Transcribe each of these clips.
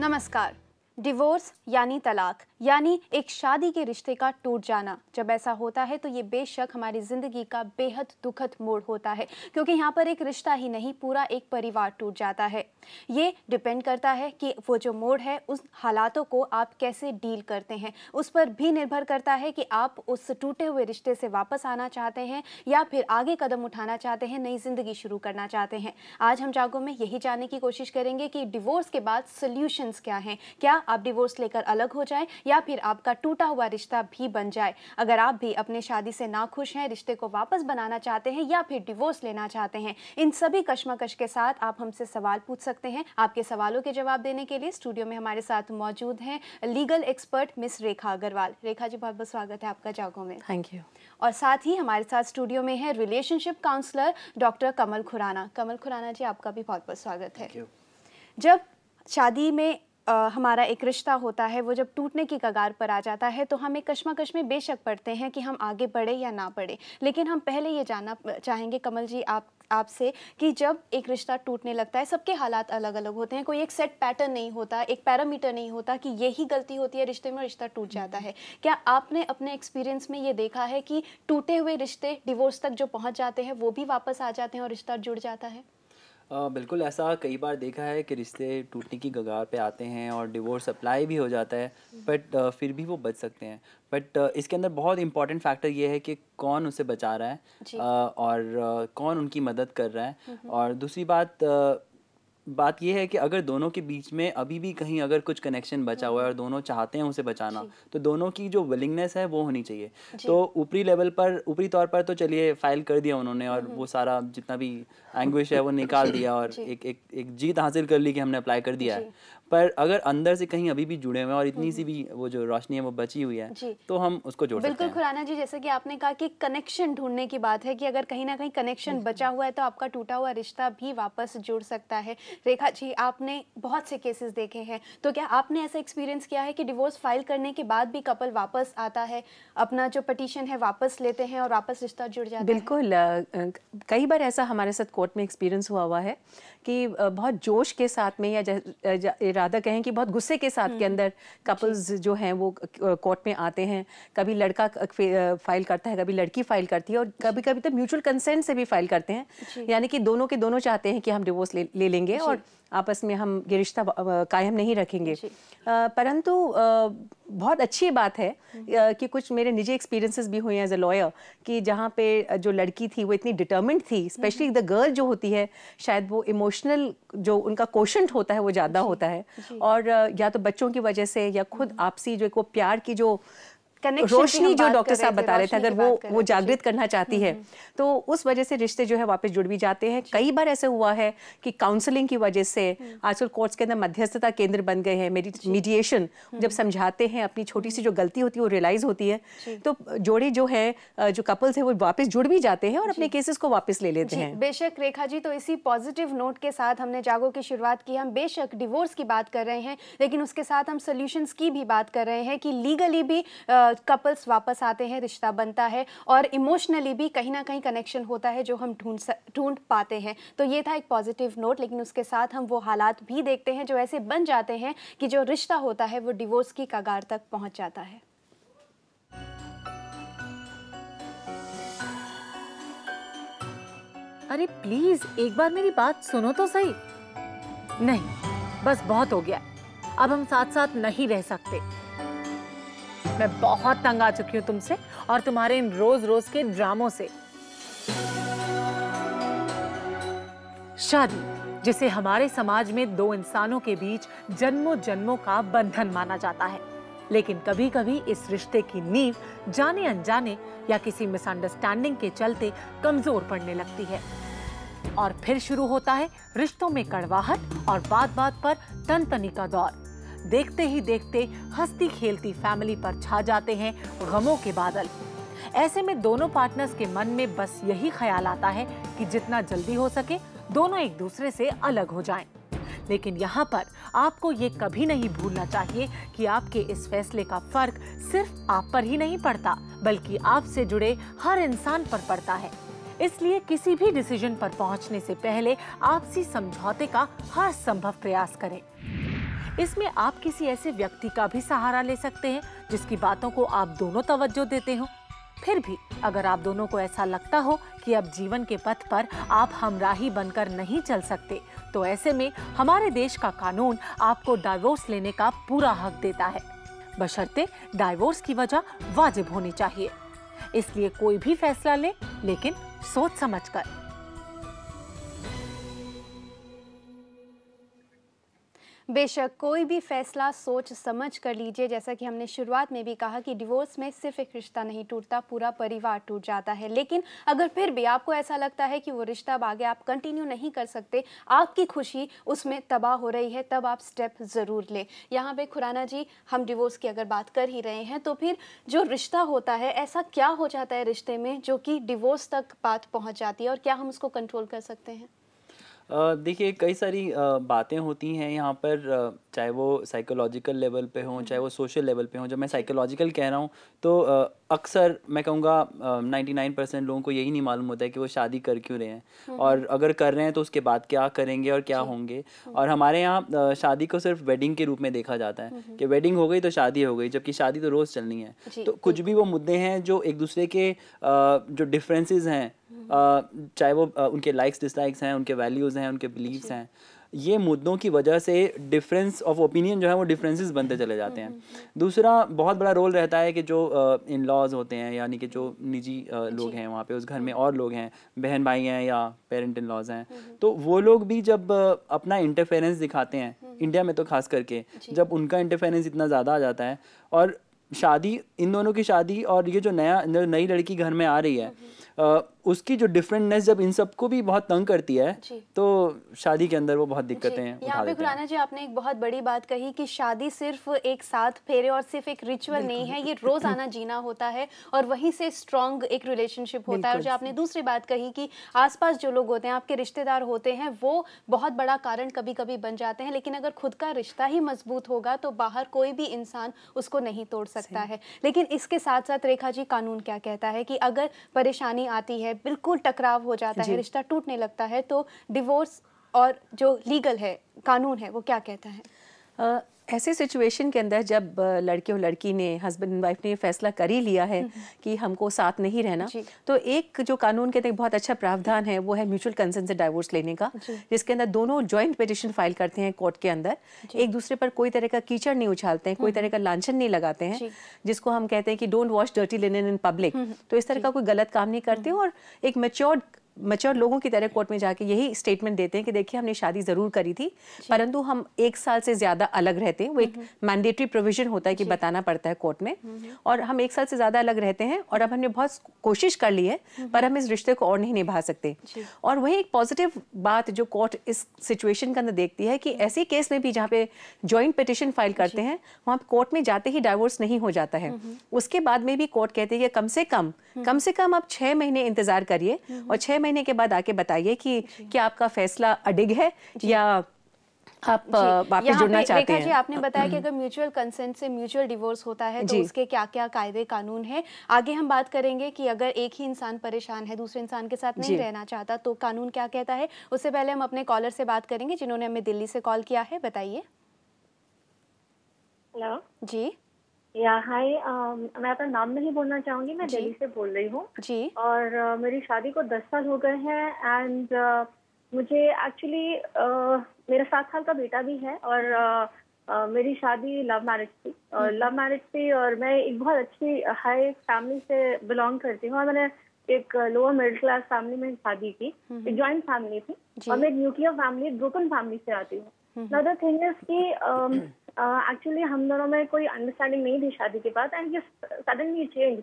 नमस्कार डिवोर्स यानी तलाक यानी एक शादी के रिश्ते का टूट जाना जब ऐसा होता है तो ये बेशक हमारी ज़िंदगी का बेहद दुखद मोड़ होता है क्योंकि यहाँ पर एक रिश्ता ही नहीं पूरा एक परिवार टूट जाता है ये डिपेंड करता है कि वो जो मोड़ है उस हालातों को आप कैसे डील करते हैं उस पर भी निर्भर करता है कि आप उस टूटे हुए रिश्ते से वापस आना चाहते हैं या फिर आगे कदम उठाना चाहते हैं नई ज़िंदगी शुरू करना चाहते हैं आज हम जागो में यही जानने की कोशिश करेंगे कि डिवोर्स के बाद सोल्यूशंस क्या हैं क्या आप डिवोर्स लेकर अलग हो जाएं या फिर आपका टूटा हुआ रिश्ता भी बन जाए अगर आप भी अपने शादी से नाखुश हैं रिश्ते को वापस बनाना चाहते हैं या फिर डिवोर्स लेना चाहते हैं इन सभी कश्मकश के साथ आप हमसे सवाल पूछ सकते हैं आपके सवालों के जवाब देने के लिए स्टूडियो में हमारे साथ मौजूद हैं legal expert miss Rekha Agarwal Rekha ji बहुत बहुत स्वागत है आपका जागो में थैंक यू और साथ ही हमारे साथ स्टूडियो में है relationship counsellor doctor Kamal Khurana Kamal Khurana ji आपका भी बहुत बहुत स्वागत है जब शादी में हमारा एक रिश्ता होता है वो जब टूटने की कगार पर आ जाता है तो हम एक कश्मकश में बेशक पढ़ते हैं कि हम आगे बढ़े या ना बढ़े लेकिन हम पहले ये जानना चाहेंगे कमल जी आप आपसे कि जब एक रिश्ता टूटने लगता है सबके हालात अलग अलग होते हैं कोई एक सेट पैटर्न नहीं होता एक पैरामीटर नहीं होता कि यही गलती होती है रिश्ते में रिश्ता टूट जाता है क्या आपने अपने एक्सपीरियंस में ये देखा है कि टूटे हुए रिश्ते डिवोर्स तक जो पहुंच जाते हैं वो भी वापस आ जाते हैं और रिश्ता जुड़ जाता है आ, बिल्कुल ऐसा कई बार देखा है कि रिश्ते टूटने की गगार पे आते हैं और डिवोर्स अप्लाई भी हो जाता है बट हम्म। फिर भी वो बच सकते हैं बट इसके अंदर बहुत इंपॉर्टेंट फैक्टर ये है कि कौन उसे बचा रहा है और कौन उनकी मदद कर रहा है हम्म। और दूसरी बात बात यह है कि अगर दोनों के बीच में अभी भी कहीं अगर कुछ कनेक्शन बचा हुआ है और हम्म। दोनों चाहते हैं उसे बचाना तो दोनों की जो विलिंगनेस है वो होनी चाहिए तो ऊपरी लेवल पर ऊपरी तौर पर तो चलिए फाइल कर दिया उन्होंने और हम्म। वो सारा जितना भी एंग्विश है वो निकाल दिया और एक एक एक जीत हासिल कर ली कि हमने अप्लाई कर दिया है पर अगर अंदर से कहीं अभी भी जुड़े हुए हैं और इतनी हम्म, सी भी वो जो रोशनी है वो बची हुई है तो हम उसको जोड़ सकते हैं बिल्कुल खुराना जी जैसे कि आपने कहा कि कनेक्शन ढूंढने की बात है कि अगर कहीं ना कहीं कनेक्शन बचा हुआ है तो आपका टूटा हुआ रिश्ता भी वापस जुड़ सकता है रेखा जी आपने बहुत से केसेस देखे हैं तो क्या आपने ऐसा एक्सपीरियंस किया है कि डिवोर्स फाइल करने के बाद भी कपल वापस आता है अपना जो पटिशन है वापस लेते हैं और वापस रिश्ता जुड़ जाता बिल्कुल है? कई बार ऐसा हमारे साथ कोर्ट में एक्सपीरियंस हुआ हुआ है कि बहुत जोश के साथ में या इरादा कहें कि बहुत गुस्से के साथ के हम्म, अंदर कपल्स जो हैं वो कोर्ट में आते हैं कभी लड़का फाइल करता है कभी लड़की फाइल करती है और कभी कभी तो म्यूचुअल कंसेंट से भी फाइल करते हैं यानी कि दोनों के दोनों चाहते हैं कि हम डिवोर्स ले, ले लेंगे और आपस में हम ये रिश्ता कायम नहीं रखेंगे परंतु बहुत अच्छी बात है हम्म। कि कुछ मेरे निजी एक्सपीरियंसेस भी हुए हैं एज अ लॉयर कि जहाँ पे जो लड़की थी वो इतनी डिटर्मेंट थी स्पेशली द गर्ल जो होती है शायद वो इमोशनल जो उनका कोशंट होता है वो ज़्यादा होता है और या तो बच्चों की वजह से या खुद हम्म। आपसी जो वो प्यार की जो रोशनी जो डॉक्टर साहब बता रहे थे अगर वो वो जागृत करना चाहती हम्म, है हम्म। तो उस वजह से रिश्ते जो है वापस जुड़ भी जाते हैं कई बार ऐसा हुआ है कि काउंसलिंग की वजह से हम्म। आजकल कोर्ट्स के अंदर मध्यस्थता केंद्र बन गए हैं मीडिएशन जब समझाते हैं अपनी छोटी सी जो गलती होती है वो रियलाइज होती है तो जोड़े जो है जो कपल्स है वो वापस जुड़ भी जाते हैं और अपने केसेस को वापस ले लेते हैं बेशक रेखा जी तो इसी पॉजिटिव नोट के साथ हमने जागो की शुरुआत की हम बेशक डिवोर्स की बात कर रहे हैं लेकिन उसके साथ हम सोल्यूशन की भी बात कर रहे हैं कि लीगली भी कपल्स वापस आते हैं रिश्ता बनता है और इमोशनली भी कहीं ना कहीं कनेक्शन होता है जो हम ढूंढ ढूंढ पाते हैं तो ये था एक पॉजिटिव नोट लेकिन उसके साथ हम वो हालात भी देखते हैं जो ऐसे बन जाते हैं कि जो रिश्ता होता है वो डिवोर्स की कगार तक पहुँच जाता है अरे प्लीज एक बार मेरी बात सुनो तो सही नहीं बस बहुत हो गया अब हम साथ साथ नहीं रह सकते मैं बहुत तंग आ चुकी हूँ तुमसे और तुम्हारे इन रोज रोज के ड्रामों से शादी जिसे हमारे समाज में दो इंसानों के बीच जन्मों जन्मों का बंधन माना जाता है लेकिन कभी कभी इस रिश्ते की नींव जाने अनजाने या किसी मिसअंडरस्टैंडिंग के चलते कमजोर पड़ने लगती है और फिर शुरू होता है रिश्तों में कड़वाहट और बात बात पर तन तनी का दौर देखते ही देखते हंसती खेलती फैमिली पर छा जाते हैं गमों के बादल ऐसे में दोनों पार्टनर्स के मन में बस यही ख्याल आता है कि जितना जल्दी हो सके दोनों एक दूसरे से अलग हो जाएं। लेकिन यहाँ पर आपको ये कभी नहीं भूलना चाहिए कि आपके इस फैसले का फर्क सिर्फ आप पर ही नहीं पड़ता बल्कि आपसे जुड़े हर इंसान पर पड़ता है इसलिए किसी भी डिसीजन पर पहुंचने से पहले आपसी समझौते का हर संभव प्रयास करें इसमें आप किसी ऐसे व्यक्ति का भी सहारा ले सकते हैं जिसकी बातों को आप दोनों तवज्जो देते हो फिर भी अगर आप दोनों को ऐसा लगता हो कि अब जीवन के पथ पर आप हमराही बनकर नहीं चल सकते तो ऐसे में हमारे देश का कानून आपको डाइवोर्स लेने का पूरा हक देता है बशर्ते डाइवोर्स की वजह वाजिब होनी चाहिए इसलिए कोई भी फैसला ले, लेकिन सोच समझ कर बेशक कोई भी फैसला सोच समझ कर लीजिए जैसा कि हमने शुरुआत में भी कहा कि डिवोर्स में सिर्फ एक रिश्ता नहीं टूटता पूरा परिवार टूट जाता है लेकिन अगर फिर भी आपको ऐसा लगता है कि वो रिश्ता आगे आप कंटिन्यू नहीं कर सकते आपकी खुशी उसमें तबाह हो रही है तब आप स्टेप ज़रूर लें यहाँ पे खुराना जी हम डिवोर्स की अगर बात कर ही रहे हैं तो फिर जो रिश्ता होता है ऐसा क्या हो जाता है रिश्ते में जो कि डिवोर्स तक बात पहुँच जाती है और क्या हम उसको कंट्रोल कर सकते हैं देखिए कई सारी बातें होती हैं यहाँ पर चाहे वो साइकोलॉजिकल लेवल पे हों चाहे वो सोशल लेवल पे हों जब मैं साइकोलॉजिकल कह रहा हूँ तो अक्सर मैं कहूँगा नाइन्टी नाइन परसेंट लोगों को यही नहीं मालूम होता है कि वो शादी कर क्यों रहे हैं हम्म, और हम्म। अगर कर रहे हैं तो उसके बाद क्या करेंगे और क्या होंगे हम्म। और हमारे यहाँ शादी को सिर्फ वेडिंग के रूप में देखा जाता है कि वेडिंग हो गई तो शादी हो गई जबकि शादी तो रोज़ चलनी है तो कुछ भी वो मुद्दे हैं जो एक दूसरे के जो डिफ्रेंसेज हैं चाहे वो उनके लाइक्स डिसलाइक्स हैं उनके वैल्यूज़ हैं उनके बिलीव्स हैं ये मुद्दों की वजह से डिफरेंस ऑफ ओपिनियन जो है वो डिफरेंसेस बनते चले जाते हैं हम्म, हम्म, हम्म। दूसरा बहुत बड़ा रोल रहता है कि जो इन लॉज होते हैं यानी कि जो निजी लोग हैं वहाँ पे उस घर में और लोग हैं बहन भाई हैं या पेरेंट इन लॉज हैं तो वो लोग भी जब अपना इंटरफेरेंस दिखाते हैं इंडिया में तो खास करके जब उनका इंटरफेरेंस इतना ज़्यादा आ जाता है और शादी इन दोनों की शादी और ये जो नया नई लड़की घर में आ रही है उसकी जो डिफरेंटनेस जब इन सबको भी बहुत तंग करती है तो शादी के अंदर वो बहुत दिक्कतें हैं यहाँ पे खुराना जी आपने एक बहुत बड़ी बात कही कि शादी सिर्फ एक साथ फेरे और सिर्फ एक रिचुअल नहीं है ये रोजाना जीना होता है और वहीं से स्ट्रॉन्ग एक रिलेशनशिप होता है और जो आपने दूसरी बात कही कि आसपास जो लोग होते हैं आपके रिश्तेदार होते हैं वो बहुत बड़ा कारण कभी कभी बन जाते हैं लेकिन अगर खुद का रिश्ता ही मजबूत होगा तो बाहर कोई भी इंसान उसको नहीं तोड़ सकता है लेकिन इसके साथ साथ रेखा जी कानून क्या कहता है कि अगर परेशानी आती है है बिल्कुल टकराव हो जाता है रिश्ता टूटने लगता है तो डिवोर्स और जो लीगल है कानून है वो क्या कहता है ऐसे सिचुएशन के अंदर जब लड़के और लड़की ने हस्बैंड एंड वाइफ ने फैसला कर ही लिया है हम्म। कि हमको साथ नहीं रहना तो एक जो कानून के तहत बहुत अच्छा प्रावधान है वो है म्यूचुअल कंसर्न से डाइवोर्स लेने का जिसके अंदर दोनों ज्वाइंट पिटिशन फाइल करते हैं कोर्ट के अंदर एक दूसरे पर कोई तरह का कीचड़ नहीं उछालते हैं कोई हम्म। तरह का लाछन नहीं लगाते हैं जिसको हम कहते हैं कि don't wash dirty linen in public तो इस तरह का कोई गलत काम नहीं करते हम्म। और एक मेच्योर्ड मच्योर लोगों की तरह कोर्ट में जाके यही स्टेटमेंट देते हैं कि देखिए हमने शादी ज़रूर करी थी परंतु हम एक साल से ज़्यादा अलग रहते हैं वो एक मैंडेटरी प्रोविजन होता है कि बताना पड़ता है कोर्ट में और हम एक साल से ज़्यादा अलग रहते हैं और अब हमने बहुत कोशिश कर ली है पर हम इस रिश्ते को और नहीं निभा सकते और वही एक पॉजिटिव बात जो कोर्ट इस सिचुएशन के अंदर देखती है कि ऐसे केस में भी जहाँ पे ज्वाइंट पिटिशन फाइल करते हैं वहाँ कोर्ट में जाते ही डाइवोर्स नहीं हो जाता है उसके बाद में भी कोर्ट हैं कि कम से कम हम्म। कम से कम आप छः महीने इंतजार करिए और छह महीने के बाद आके बताइए कि क्या आपका फैसला अडिग है या आप वापस जुड़ना चाहते हैं जी आपने बताया कि हम्म। अगर म्यूचुअल कंसेंट से म्यूचुअल डिवोर्स होता है तो उसके क्या क्या कायदे कानून हैं आगे हम बात करेंगे कि अगर एक ही इंसान परेशान है दूसरे इंसान के साथ नहीं रहना चाहता तो कानून क्या कहता है उससे पहले हम अपने कॉलर से बात करेंगे जिन्होंने हमें दिल्ली से कॉल किया है बताइए हेलो जी या हाय um, मैं अपना नाम नहीं बोलना चाहूंगी मैं दिल्ली से बोल रही हूँ जी और uh, मेरी शादी को दस साल हो गए हैं एंड uh, मुझे एक्चुअली uh, मेरा सात साल का बेटा भी है और uh, uh, मेरी शादी लव मैरिज थी और लव हम्म। मैरिज थी और मैं एक बहुत अच्छी हाई फैमिली से बिलोंग करती हूँ और मैंने एक लोअर मिडिल क्लास फैमिली में शादी की हम्म। एक ज्वाइंट फैमिली थी और मैं न्यूक्लियर फैमिली ब्रोकन फैमिली से आती हूँ थिंग इज की एक्चुअली uh, हम दोनों में कोई अंडरस्टैंडिंग नहीं थी शादी के बाद एंड सडनली चेंज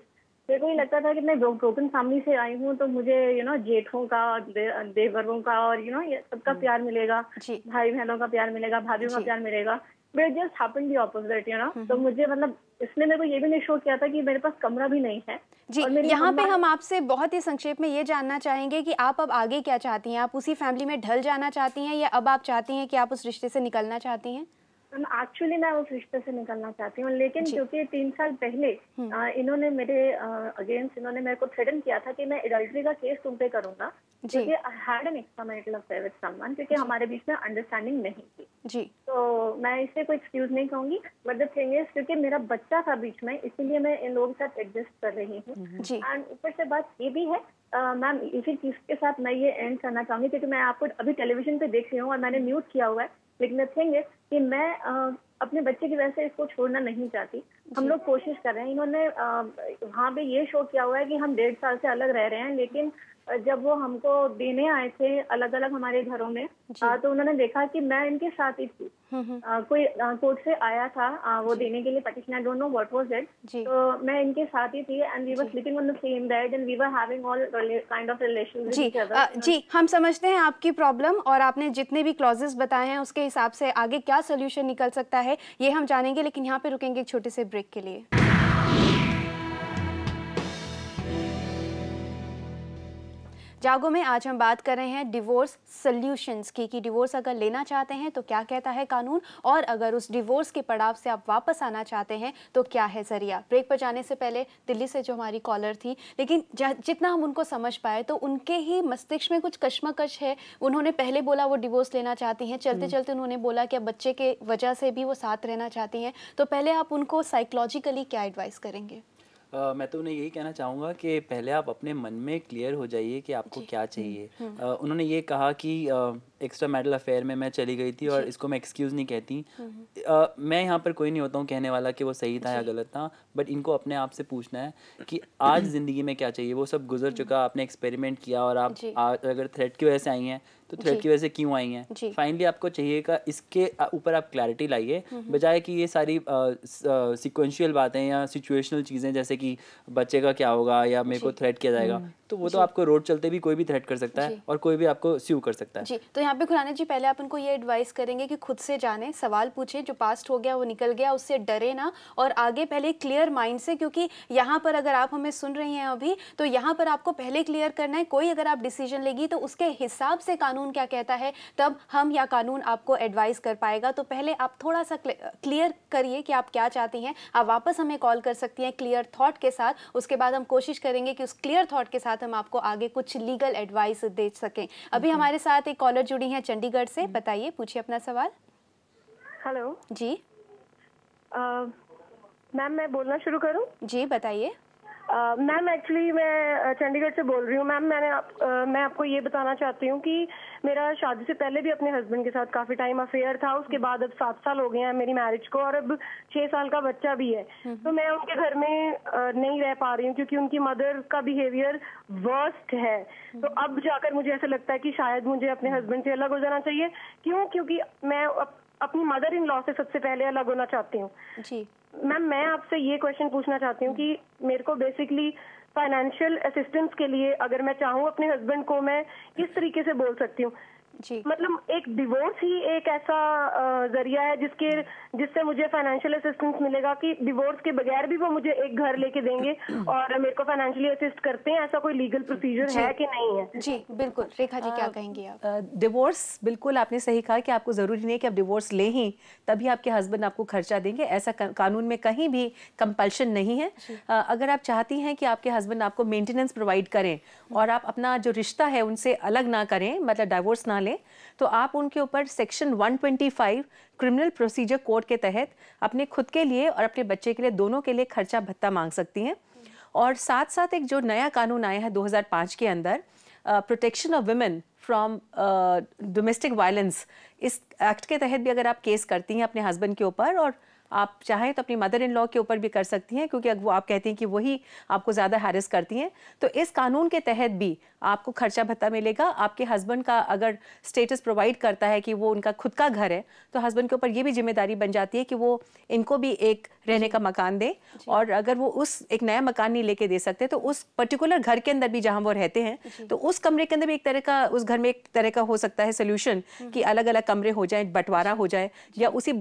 मेरे को ये लगता था कि मैं ब्रोकन फैमिली से आई हूँ तो मुझे यू नो जेठों का देवरों का और यू नो सबका हम्म। प्यार मिलेगा भाई बहनों का प्यार मिलेगा भाभी का प्यार मिलेगा but just happen the opposite you know तो मुझे मतलब इसने मेरे को ये भी नहीं शो किया था कि मेरे पास कमरा भी नहीं है जी यहाँ पे हम आपसे बहुत ही संक्षेप में ये जानना चाहेंगे कि आप अब आगे क्या चाहती हैं आप उसी फैमिली में ढल जाना चाहती हैं या अब आप चाहती हैं कि आप उस रिश्ते से निकलना चाहती हैं एक्चुअली मैं उस रिश्ते से निकलना चाहती हूँ लेकिन क्योंकि तीन साल पहले आ, हम्म। इन्होंने मेरे अगेंस्ट इन्होंने मेरे को थ्रेटन किया था कि मैं एडल्ट्री का केस तुम पे करूंगा क्योंकि I had an affair with someone क्योंकि हमारे बीच में अंडरस्टैंडिंग नहीं थी जी तो मैं इसे कोई एक्सक्यूज नहीं कहूंगी बट द थिंग इज क्योंकि मेरा बच्चा था बीच में इसीलिए मैं इन लोगों के साथ एडजस्ट कर रही हूँ एंड हम्म, ऊपर से बात ये भी है मैम इसी चीज के साथ मैं ये एंड करना चाहूंगी क्योंकि मैं आपको अभी टेलीविजन पे देख रही हूँ और मैंने म्यूट किया हुआ है लेकिन द थिंग इज कि मैं अपने बच्चे की वजह से इसको छोड़ना नहीं चाहती हम लोग कोशिश कर रहे हैं इन्होंने वहाँ पे ये शो किया हुआ है कि हम डेढ़ साल से अलग रह रहे हैं लेकिन जब वो हमको देने आए थे अलग अलग हमारे घरों में आ, तो उन्होंने देखा कि मैं इनके साथ ही थी आ, हम्म, हम्म। कोई कोर्ट से आया था आ, वो देने के लिए petition I don't know what was it तो मैं इनके साथ ही थी and we were sleeping on the same bed and we were having all kind of relation जी आ, जी हम समझते हैं आपकी प्रॉब्लम और आपने जितने भी क्लॉजेस बताए हैं उसके हिसाब से आगे क्या सोल्यूशन निकल सकता है है ये हम जानेंगे लेकिन यहाँ पे रुकेंगे एक छोटे से ब्रेक के लिए जागो में आज हम बात कर रहे हैं डिवोर्स सल्यूशंस की कि डिवोर्स अगर लेना चाहते हैं तो क्या कहता है कानून और अगर उस डिवोर्स के पड़ाव से आप वापस आना चाहते हैं तो क्या है जरिया ब्रेक पर जाने से पहले दिल्ली से जो हमारी कॉलर थी लेकिन जितना हम उनको समझ पाए तो उनके ही मस्तिष्क में कुछ कश्मकश है उन्होंने पहले बोला वो डिवोर्स लेना चाहती हैं चलते हम्म। चलते उन्होंने बोला कि बच्चे के वजह से भी वो साथ रहना चाहती हैं तो पहले आप उनको साइकोलॉजिकली क्या एडवाइस करेंगे Uh, मैं तो उन्हें यही कहना चाहूँगा कि पहले आप अपने मन में क्लियर हो जाइए कि आपको क्या चाहिए uh, उन्होंने ये कहा कि एक्स्ट्रा मेडल अफेयर में मैं चली गई थी और इसको मैं एक्सक्यूज़ नहीं कहती uh, मैं यहाँ पर कोई नहीं होता हूँ कहने वाला कि वो सही था या गलत था बट इनको अपने आप से पूछना है कि आज ज़िंदगी में क्या चाहिए वो सब गुजर चुका आपने एक्सपेरिमेंट किया और आप अगर थ्रेड की वजह से आई हैं तो थ्रेड की वजह से क्यों आई हैं फाइनली आपको चाहिए का इसके ऊपर आप क्लैरिटी लाइए हम्म। बजाय कि ये सारी सिक्वेंशियल बातें या सिचुएशनल चीज़ें जैसे कि बच्चे का क्या होगा या मेरे को थ्रेड किया जाएगा हम्म। तो वो तो आपको रोड चलते भी कोई भी थ्रेट कर सकता है और कोई भी आपको स्यू कर सकता है जी तो यहाँ पे खुराना जी पहले आप उनको ये एडवाइस करेंगे कि खुद से जाने सवाल पूछे जो पास्ट हो गया वो निकल गया उससे डरे ना और आगे पहले क्लियर माइंड से क्योंकि यहाँ पर अगर आप हमें सुन रहे हैं अभी तो यहाँ पर आपको पहले क्लियर करना है कोई अगर आप डिसीजन लेगी तो उसके हिसाब से काम कानून क्या कहता है तब हम या कानून आपको एडवाइस कर पाएगा तो पहले आप थोड़ा सा क्लियर करिए कि आप क्या चाहती हैं आप वापस हमें कॉल कर सकती हैं क्लियर थाट के साथ उसके बाद हम कोशिश करेंगे कि उस क्लियर थाट के साथ हम आपको आगे कुछ लीगल एडवाइस दे सकें अभी हमारे साथ एक कॉलर जुड़ी हैं चंडीगढ़ से हम्म। बताइए पूछिए अपना सवाल हेलो जी मैम मैं बोलना शुरू करूं जी बताइए मैम uh, एक्चुअली मैं uh, चंडीगढ़ से बोल रही हूँ मैम मैंने आप, uh, मैं आपको ये बताना चाहती हूँ कि मेरा शादी से पहले भी अपने हस्बैंड के साथ काफी टाइम अफेयर था उसके बाद अब सात साल हो गए हैं मेरी मैरिज को और अब छह साल का बच्चा भी है हम्म। तो मैं उनके घर में uh, नहीं रह पा रही हूँ क्योंकि उनकी मदर का बिहेवियर वर्स्ट है हम्म। तो अब जाकर मुझे ऐसा लगता है कि शायद मुझे अपने हस्बैंड हम्म। से अलग हो जाना चाहिए क्यों क्योंकि मैं अपनी मदर इन लॉ से सबसे पहले अलग होना चाहती हूँ मैम मैं आपसे ये क्वेश्चन पूछना चाहती हूँ कि मेरे को बेसिकली फाइनेंशियल असिस्टेंस के लिए अगर मैं चाहूँ अपने हस्बैंड को मैं किस तरीके से बोल सकती हूँ जी मतलब एक डिवोर्स ही एक ऐसा जरिया है जिसके जिससे मुझे फाइनेंशियल असिस्टेंस मिलेगा कि डिवोर्स के बगैर भी वो मुझे एक घर लेके देंगे और मेरे को फाइनेंशियली असिस्ट करते हैं ऐसा कोई लीगल प्रोसीजर है कि नहीं है जी बिल्कुल रेखा जी क्या कहेंगे आप डिवोर्स बिल्कुल आपने सही कहा कि आपको ज़रूरी नहीं है कि आप डिवोर्स ले ही तभी आपके हस्बैंड आपको खर्चा देंगे ऐसा कानून में कहीं भी कंपल्शन नहीं है अगर आप चाहती हैं कि आपके हस्बैंड आपको मेंटेनेंस प्रोवाइड करें और आप अपना जो रिश्ता है उनसे अलग ना करें मतलब डिवोर्स ना लें तो आप उनके ऊपर सेक्शन 125 क्रिमिनल प्रोसीजर कोड के तहत अपने खुद के लिए और अपने बच्चे के लिए दोनों के लिए खर्चा भत्ता मांग सकती हैं और साथ साथ एक जो नया कानून आया है 2005 के अंदर protection of women from domestic violence इस एक्ट के तहत भी अगर आप केस करती हैं अपने हस्बैंड के ऊपर और आप चाहें तो अपनी मदर इन लॉ के ऊपर भी कर सकती हैं क्योंकि अगर वो आप कहती हैं कि वही आपको ज़्यादा हैरस करती हैं तो इस कानून के तहत भी आपको खर्चा भत्ता मिलेगा आपके हस्बैंड का अगर स्टेटस प्रोवाइड करता है कि वो उनका खुद का घर है तो हस्बैंड के ऊपर ये भी जिम्मेदारी बन जाती है कि वो इनको भी एक रहने का मकान दे और अगर वो उस एक नया मकान नहीं लेके दे सकते तो उस पर्टिकुलर घर के अंदर भी जहाँ वो रहते हैं तो उस कमरे के अंदर भी एक तरह का उस घर में एक तरह का हो सकता है सोल्यूशन हम्म। कि अलग अलग कमरे हो जाए बंटवारा हो जाए या उसी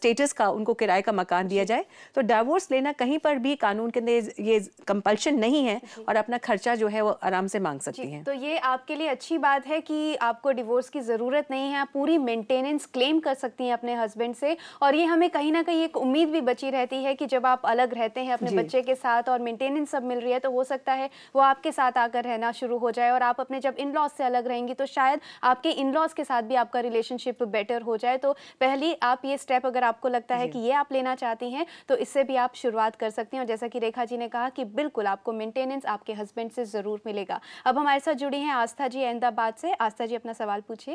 स्टेटस का उनको किराए का मकान दिया जाए तो डाइवोर्स लेना कहीं पर भी कानून के अंदर ये कंपल्शन नहीं है और अपना खर्चा जो है वो आराम से मांग सकते सकती हैं तो ये आपके लिए अच्छी बात है कि आपको डिवोर्स की ज़रूरत नहीं है आप पूरी मेंटेनेंस क्लेम कर सकती हैं अपने हस्बैंड से और ये हमें कहीं ना कहीं एक उम्मीद भी बची रहती है कि जब आप अलग रहते हैं अपने बच्चे के साथ और मेंटेनेंस सब मिल रही है तो हो सकता है वो आपके साथ आकर रहना शुरू हो जाए और आप अपने जब इन लॉज से अलग रहेंगी तो शायद आपके इन लॉज के साथ भी आपका रिलेशनशिप बेटर हो जाए तो पहली आप ये स्टेप अगर आपको लगता है कि ये आप लेना चाहती हैं तो इससे भी आप शुरुआत कर सकती हैं और जैसा कि रेखा जी ने कहा कि बिल्कुल आपको मेंटेनेंस आपके हस्बैंड से ज़रूर मिलेगा अब हमारे साथ जुड़ी हैं आस्था जी अहमदाबाद से आस्था जी अपना सवाल पूछिए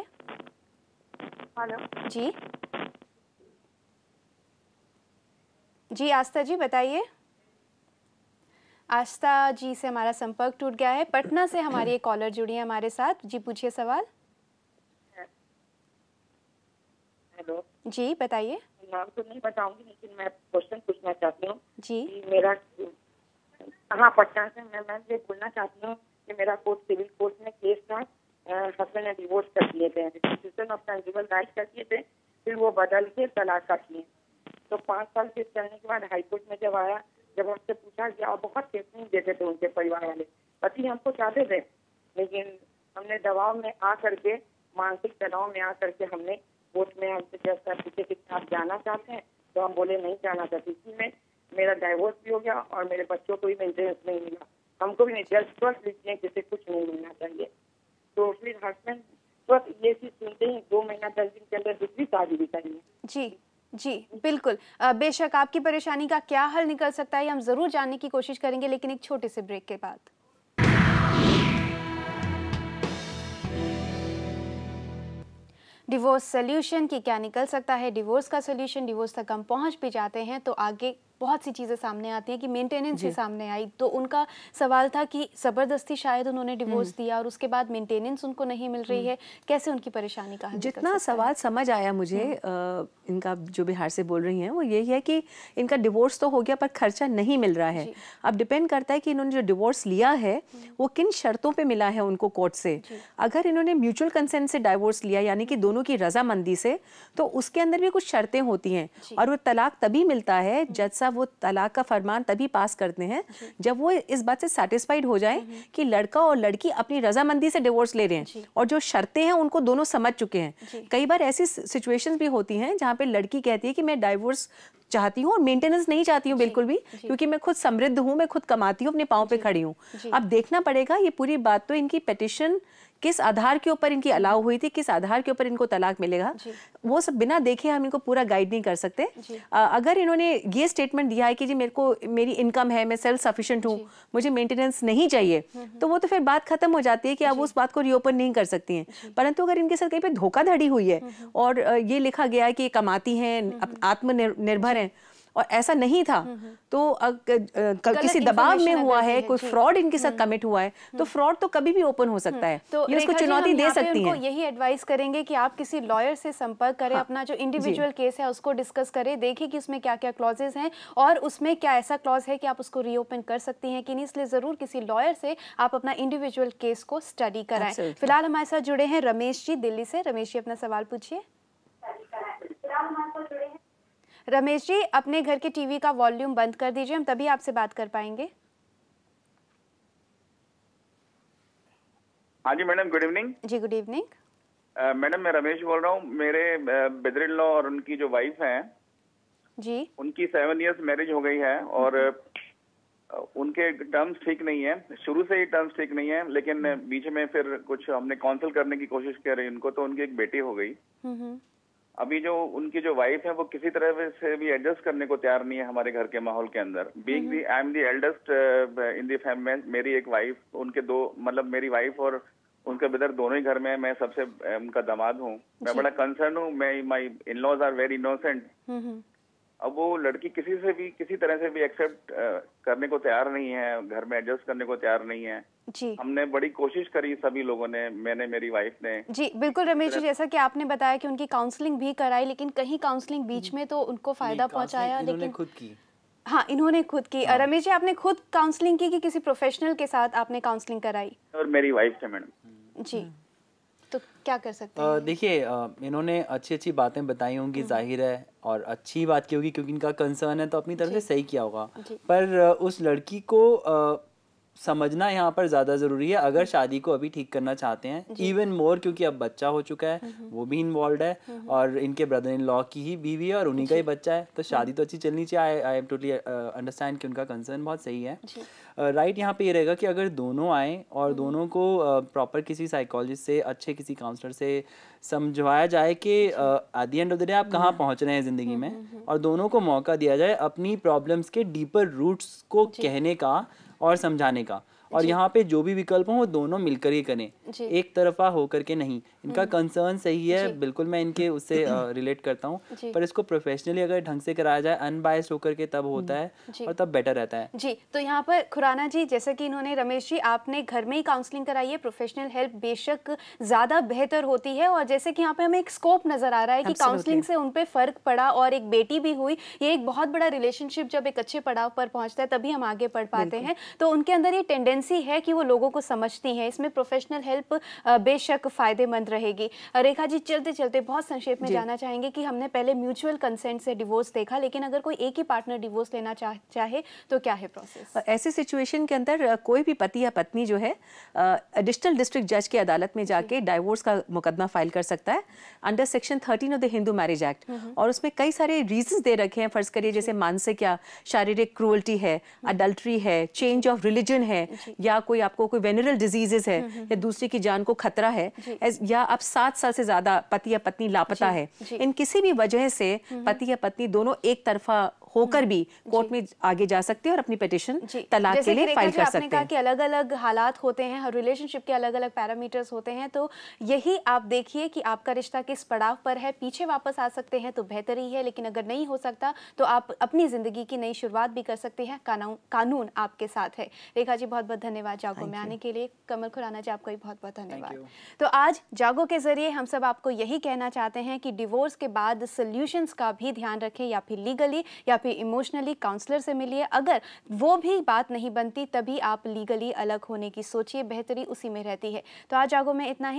हेलो जी जी आस्था जी बताइए आस्था जी से हमारा संपर्क टूट गया है पटना से हमारी एक कॉलर जुड़ी है हमारे साथ जी पूछिए सवाल हेलो जी बताइए नाम तो नहीं बताऊंगी लेकिन मैं क्वेश्चन पूछना चाहती हूँ जी मेरा हाँ पटना से मैं मैं ये बोलना चाहती हूँ कि मेरा कोर्ट सिविल कोर्ट में केस था हस्बैंड ने डिवोर्स कर दिए थे रिस्ट्रिक्शन ऑफ कंज्यूमर राइट कर दिए थे फिर वो बदल के तलाक कर लिए तो पाँच साल केस चलने के बाद हाईकोर्ट में जब आया जब हमसे पूछा गया और बहुत नहीं देते थे उनके परिवार वाले पति हमको चाहते थे लेकिन हमने दबाव में आ करके मानसिक तनाव में आ करके हमने कोर्ट में हमसे जज साहब पूछे कि आप जाना चाहते हैं तो हम बोले नहीं जाना चाहते इसी में मेरा डाइवोर्स भी हो गया और मेरे बच्चों को भी मेंटेनेंस नहीं मिला हमको भी नहीं दिया तुरंत लिख दिए जैसे कुछ नहीं मिलना चाहिए तो फिर हस्बैंड तुरंत ये चीज सुनते ही दो महीना दस दिन के अंदर दूसरी शादी भी करिए जी जी बिल्कुल बेशक आपकी परेशानी का क्या हल निकल सकता है हम जरूर जानने की कोशिश करेंगे लेकिन एक छोटे से ब्रेक के बाद डिवोर्स सोल्यूशन की क्या निकल सकता है डिवोर्स का सोल्यूशन डिवोर्स तक हम पहुंच भी जाते हैं तो आगे बहुत सी चीज़ें सामने आती हैं कि मेंटेनेंस भी सामने आई तो उनका सवाल था कि ज़बरदस्ती शायद उन्होंने डिवोर्स हम्म। दिया और उसके बाद मेंटेनेंस उनको नहीं मिल रही हम्म। है कैसे उनकी परेशानी का जितना सवाल समझ आया मुझे हम्म। इनका जो बिहार से बोल रही हैं वो यही है कि इनका डिवोर्स तो हो गया पर खर्चा नहीं मिल रहा है अब डिपेंड करता है कि इन्होंने जो डिवोर्स लिया है वो किन शर्तों पर मिला है उनको कोर्ट से अगर इन्होंने म्यूचुअल कंसेंट से डाइवोर्स लिया यानी कि दोनों की रजामंदी से तो उसके अंदर भी कुछ शर्तें होती हैं और वो तलाक तभी मिलता है जज साहब साहब वो तलाक का फरमान तभी पास करते हैं जब वो इस बात से सेटिस्फाइड हो जाए हम्म। कि लड़का और लड़की अपनी रजामंदी से डिवोर्स ले रहे हैं और जो शर्तें हैं उनको दोनों समझ चुके हैं कई बार ऐसी सिचुएशन भी होती हैं जहाँ पे लड़की कहती है कि मैं डाइवोर्स चाहती हूँ और मेंटेनेंस नहीं चाहती हूँ बिल्कुल भी क्योंकि मैं खुद समृद्ध हूँ मैं खुद कमाती हूँ अपने पाँव पे खड़ी हूँ अब देखना पड़ेगा ये पूरी बात तो इनकी पटिशन किस आधार के ऊपर इनकी अलाव हुई थी किस आधार के ऊपर इनको तलाक मिलेगा वो सब बिना देखे हम इनको पूरा गाइड नहीं कर सकते अगर इन्होंने ये स्टेटमेंट दिया है कि जी मेरे को मेरी इनकम है मैं सेल्फ सफिशिएंट हूँ मुझे मेंटेनेंस नहीं चाहिए हम्म, हम्म। तो वो तो फिर बात खत्म हो जाती है कि आप उस बात को रीओपन नहीं कर सकती हैं परंतु अगर इनके साथ कहीं पर धोखाधड़ी हुई है हम्म, और ये लिखा गया है कि कमाती हैं आत्मनिर्भर हैं और ऐसा नहीं था तो अग, किसी दबाव में हुआ है कोई फ्रॉड इनके साथ कमिट हुआ है तो फ्रॉड तो कभी भी ओपन हो सकता है तो इसको चुनौती दे सकती है यही एडवाइस करेंगे कि आप किसी लॉयर से संपर्क करें अपना जो इंडिविजुअल केस है उसको डिस्कस करें देखिए कि उसमें क्या क्या क्लॉजेज हैं और उसमें क्या ऐसा क्लॉज है कि आप उसको रीओपन कर सकती हैं कि नहीं इसलिए ज़रूर किसी लॉयर से आप अपना इंडिविजुअल केस को स्टडी कराएं फिलहाल हमारे साथ जुड़े हैं रमेश जी दिल्ली से रमेश जी अपना सवाल पूछिए रमेश जी अपने घर के टीवी का वॉल्यूम बंद कर दीजिए हम तभी आपसे बात कर पाएंगे हाँ जी मैडम गुड इवनिंग जी गुड इवनिंग मैडम मैं रमेश बोल रहा हूँ मेरे ब्रदर इन लॉ और उनकी जो वाइफ है जी उनकी सेवन इयर्स मैरिज हो गई है और हम्म। उनके टर्म्स ठीक नहीं है शुरू से ही टर्म्स ठीक नहीं है लेकिन हम्म। बीच में फिर कुछ हमने काउंसिल करने की कोशिश कर रही उनको तो उनकी एक बेटी हो गई हम्म, अभी जो उनकी जो वाइफ है वो किसी तरह से भी एडजस्ट करने को तैयार नहीं है हमारे घर के माहौल के अंदर being the I am the eldest in the family मेरी एक वाइफ उनके दो मतलब मेरी वाइफ और उनके बिदर दोनों ही घर में मैं सबसे uh, उनका दामाद हूँ मैं बड़ा कंसर्न हूँ मैं my in laws are very innocent अब वो लड़की किसी से भी किसी तरह से भी एक्सेप्ट करने को तैयार नहीं है घर में एडजस्ट करने को तैयार नहीं है जी हमने बड़ी कोशिश करी सभी लोगों ने मैंने मेरी वाइफ ने जी बिल्कुल रमेश जी जैसा कि आपने बताया कि उनकी काउंसलिंग भी कराई लेकिन कहीं काउंसलिंग बीच में तो उनको फायदा पहुंचाया लेकिन खुद की हाँ इन्होंने खुद की हाँ। रमेश जी आपने खुद काउंसलिंग की कि किसी प्रोफेशनल के साथ आपने काउंसलिंग कराई और मेरी वाइफ है मैडम जी हम्म। क्या कर सकते हैं देखिए इन्होंने अच्छी अच्छी बातें बताई होंगी हम्म। जाहिर है और अच्छी बात की होगी क्योंकि इनका कंसर्न है तो अपनी तरफ से सही किया होगा पर उस लड़की को समझना यहाँ पर ज़्यादा ज़रूरी है अगर हम्म। शादी को अभी ठीक करना चाहते हैं इवन मोर क्योंकि अब बच्चा हो चुका है हम्म। वो भी इन्वॉल्व है और इनके ब्रदर इन लॉ की ही बीवी है और उन्हीं का ही बच्चा है तो शादी तो अच्छी चलनी चाहिए आई एम टोटली अंडरस्टैंड कि उनका कंसर्न बहुत सही है राइट यहाँ पे ये रहेगा कि अगर दोनों आए और हम्म। दोनों को प्रॉपर किसी साइकोलॉजिस्ट से अच्छे किसी काउंसलर से समझवाया जाए कि at the end of the day आप कहाँ हम्म। पहुँच रहे हैं ज़िंदगी हम्म, में और दोनों को मौका दिया जाए अपनी प्रॉब्लम्स के डीपर रूट्स को कहने का और समझाने का और यहाँ पे जो भी विकल्प हो दोनों मिलकर ही करें एक तरफा होकर के नहीं इनका कंसर्न हम्म। सही है बिल्कुल मैं इनके उससे रिलेट करता हूँ पर इसको प्रोफेशनली अगर ढंग से कराया जाए अनबायस्ड होकर के तब होता हम्म। है और तब बेटर रहता है जी तो यहाँ पर खुराना जी जैसा कि इन्होंने रमेश जी आपने घर में ही काउंसलिंग कराई है प्रोफेशनल हेल्प बेशक ज़्यादा बेहतर होती है और जैसे कि यहाँ पे हमें एक स्कोप नज़र आ रहा है कि काउंसलिंग से उन पर फ़र्क पड़ा और एक बेटी भी हुई ये एक बहुत बड़ा रिलेशनशिप जब एक अच्छे पड़ाव पर पहुंचता है तभी हम आगे बढ़ पाते हैं तो उनके अंदर ये टेंडेंसी फ्रीक्वेंसी है कि वो लोगों को समझती हैं इसमें प्रोफेशनल हेल्प बेशक फ़ायदेमंद रहेगी रेखा जी चलते चलते बहुत संक्षेप में जाना चाहेंगे कि हमने पहले म्यूचुअल कंसेंट से डिवोर्स देखा लेकिन अगर कोई एक ही पार्टनर डिवोर्स लेना चाहे तो क्या है प्रोसेस ऐसे सिचुएशन के अंदर कोई भी पति या पत्नी जो है एडिशनल डिस्ट्रिक्ट जज की अदालत में जाके डाइवोर्स का मुकदमा फाइल कर सकता है under section thirteen of the Hindu marriage act और उसमें कई सारे रीजन दे रखे हैं फर्ज करिए जैसे मानसिक या शारीरिक क्रूअल्टी है अडल्ट्री हम्म। है चेंज ऑफ रिलीजन है या कोई आपको कोई वेनरल डिजीजेज है हम्म, हम्म, या दूसरे की जान को खतरा है या आप सात साल से ज्यादा पति या पत्नी लापता है इन किसी भी वजह से हम्म, पति या पत्नी दोनों एक तरफा होकर हम्म। भी कोर्ट में आगे जा सकते हैं और अपनी पिटिशन तलाक के लिए फाइल कर सकते हैं कि अलग अलग हालात होते हैं हर रिलेशनशिप के अलग अलग पैरामीटर्स होते हैं तो यही आप देखिए कि आपका रिश्ता किस पड़ाव पर है पीछे वापस आ सकते हैं तो बेहतर ही है लेकिन अगर नहीं हो सकता तो आप अपनी ज़िंदगी की नई शुरुआत भी कर सकते हैं कानून आपके साथ है रेखा जी बहुत बहुत धन्यवाद जागो में आने के लिए कमल खुराना जी आपका भी बहुत बहुत धन्यवाद तो आज जागो के जरिए हम सब आपको यही कहना चाहते हैं कि डिवोर्स के बाद सोल्यूशंस का भी ध्यान रखें या फिर लीगली या फिर भी इमोशनली काउंसलर से मिलिए अगर वो भी बात नहीं बनती तभी आप लीगली अलग होने की सोचिए बेहतरी उसी में रहती है तो आज आगो में इतना ही